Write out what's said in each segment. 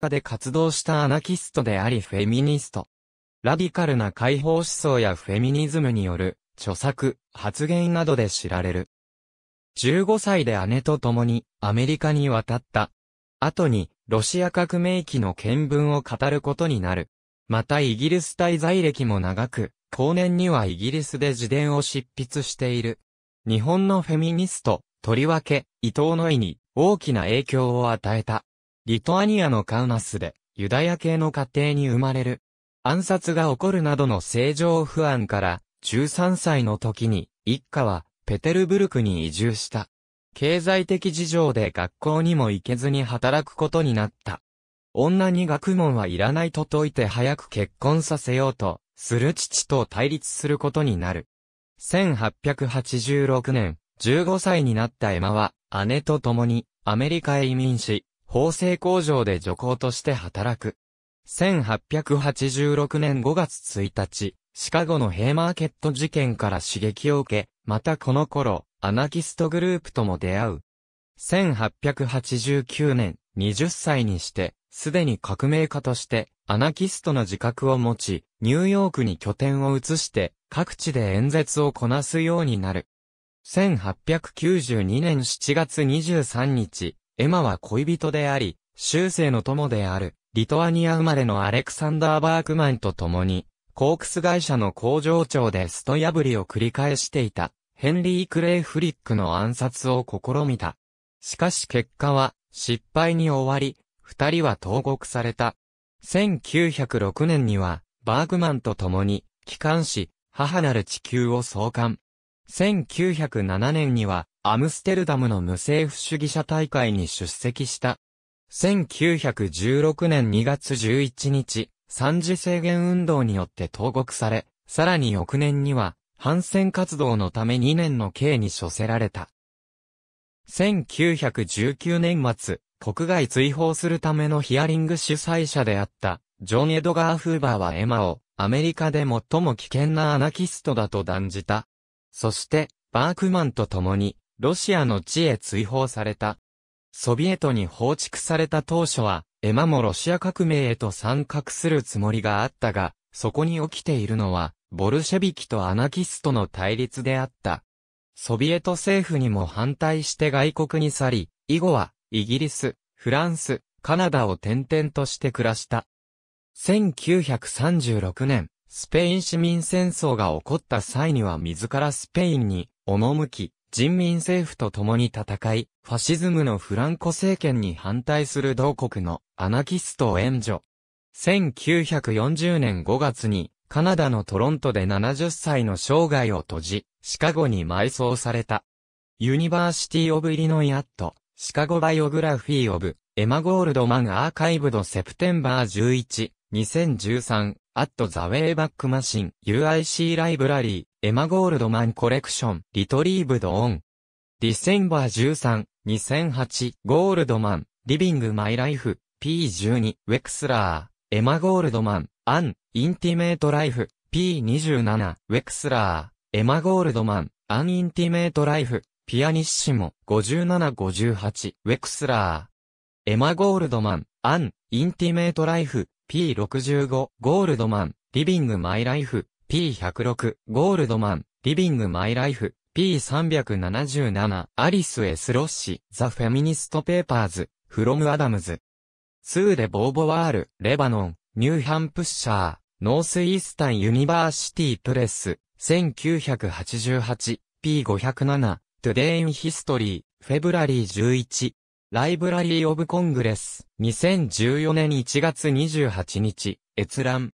家で活動したアナキストでありフェミニスト。ラディカルな解放思想やフェミニズムによる著作、発言などで知られる。15歳で姉と共にアメリカに渡った。後にロシア革命期の見聞を語ることになる。またイギリス滞在歴も長く、後年にはイギリスで自伝を執筆している。日本のフェミニスト、とりわけ、伊藤の意に大きな影響を与えた。リトアニアのカウナスで、ユダヤ系の家庭に生まれる。暗殺が起こるなどの政情不安から、13歳の時に、一家は、ペテルブルクに移住した。経済的事情で学校にも行けずに働くことになった。女に学問はいらないと説いて早く結婚させようと、する父と対立することになる。1886年、15歳になったエマは、姉と共に、アメリカへ移民し、縫製工場で助行として働く。1886年5月1日、シカゴのヘイマーケット事件から刺激を受け、またこの頃、アナキストグループとも出会う。1889年、20歳にして、すでに革命家として、アナキストの自覚を持ち、ニューヨークに拠点を移して、各地で演説をこなすようになる。1892年7月23日、エマは恋人であり、修正の友である、リトアニア生まれのアレクサンダー・バークマンと共に、コークス会社の工場長でスト破りを繰り返していた、ヘンリー・クレイ・フリックの暗殺を試みた。しかし結果は、失敗に終わり、二人は投獄された。1906年には、バーグマンと共に、帰還し、母なる地球を創刊。1907年には、アムステルダムの無政府主義者大会に出席した。1916年2月11日、三次制限運動によって投獄され、さらに翌年には、反戦活動のため2年の刑に処せられた。1919年末、国外追放するためのヒアリング主催者であった、ジョン・エドガー・フーバーはエマを、アメリカで最も危険なアナキストだと断じた。そして、バークマンと共に、ロシアの地へ追放された。ソビエトに放逐された当初は、エマもロシア革命へと参画するつもりがあったが、そこに起きているのは、ボルシェビキとアナキストの対立であった。ソビエト政府にも反対して外国に去り、以後は、イギリス、フランス、カナダを転々として暮らした。1936年、スペイン市民戦争が起こった際には自らスペインに、赴き、人民政府と共に戦い、ファシズムのフランコ政権に反対する同国のアナキストを援助。1940年5月に、カナダのトロントで70歳の生涯を閉じ、シカゴに埋葬された。ユニバーシティ・オブ・イリノイ・アット、シカゴ・バイオグラフィー・オブ、エマ・ゴールドマン・アーカイブド・セプテンバー11、2013アットザウェイバックマシン、UIC ライブラリー、エマゴールドマンコレクション、リトリーブドオン。ディセンバー13、2008、ゴールドマン、リビングマイライフ、P12、ウェクスラー、エマゴールドマン、アン、インティメートライフ、P27、ウェクスラー、エマゴールドマン、アンインティメートライフ、ピアニッシモ、5758、ウェクスラー、エマゴールドマン、アン、インティメートライフ、P65、ゴールドマン、リビングマイライフ、P106、ゴールドマン、リビングマイライフ、P377、アリス・エスロッシ、ザ・フェミニスト・ペーパーズ、フロム・アダムズ。ツーでボーボワール、レバノン、ニューハンプッシャー、ノースイースタン・ユニバーシティ・プレス、1988、P507、トゥデイン・ヒストリー、フェブラリー11、ライブラリー・オブ・コングレス、2014年1月28日、閲覧。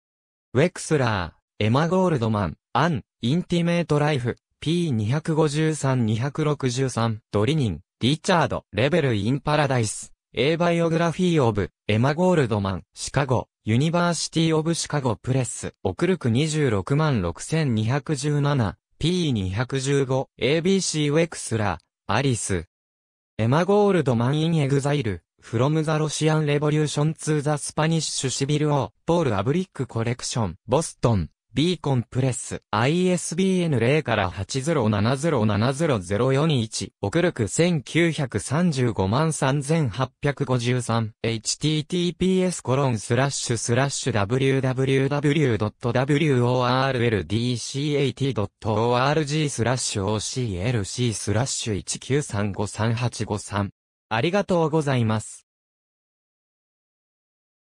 ウェクスラー、エマ・ゴールドマン、アン、インティメート・ライフ、P253-263、ドリニン、リチャード、レベル・イン・パラダイス、A Biography of, エマ・ゴールドマン、シカゴ、ユニバーシティ・オブ・シカゴ・プレス、オクルク26万6217、P215、ABC ウェクスラー、アリス、エマゴールドマンインエグザイル、フロムザロシアンレボリューションツーザスパニッシュシビルオー、ポールアブリックコレクション、ボストン、ビーコンプレス、ISBN 0から807070041、送るく1935万 3853https コロンスラッシュスラッシュ www.worldcat.org スラッシュ OCLC スラッシュ193538553ありがとうございます。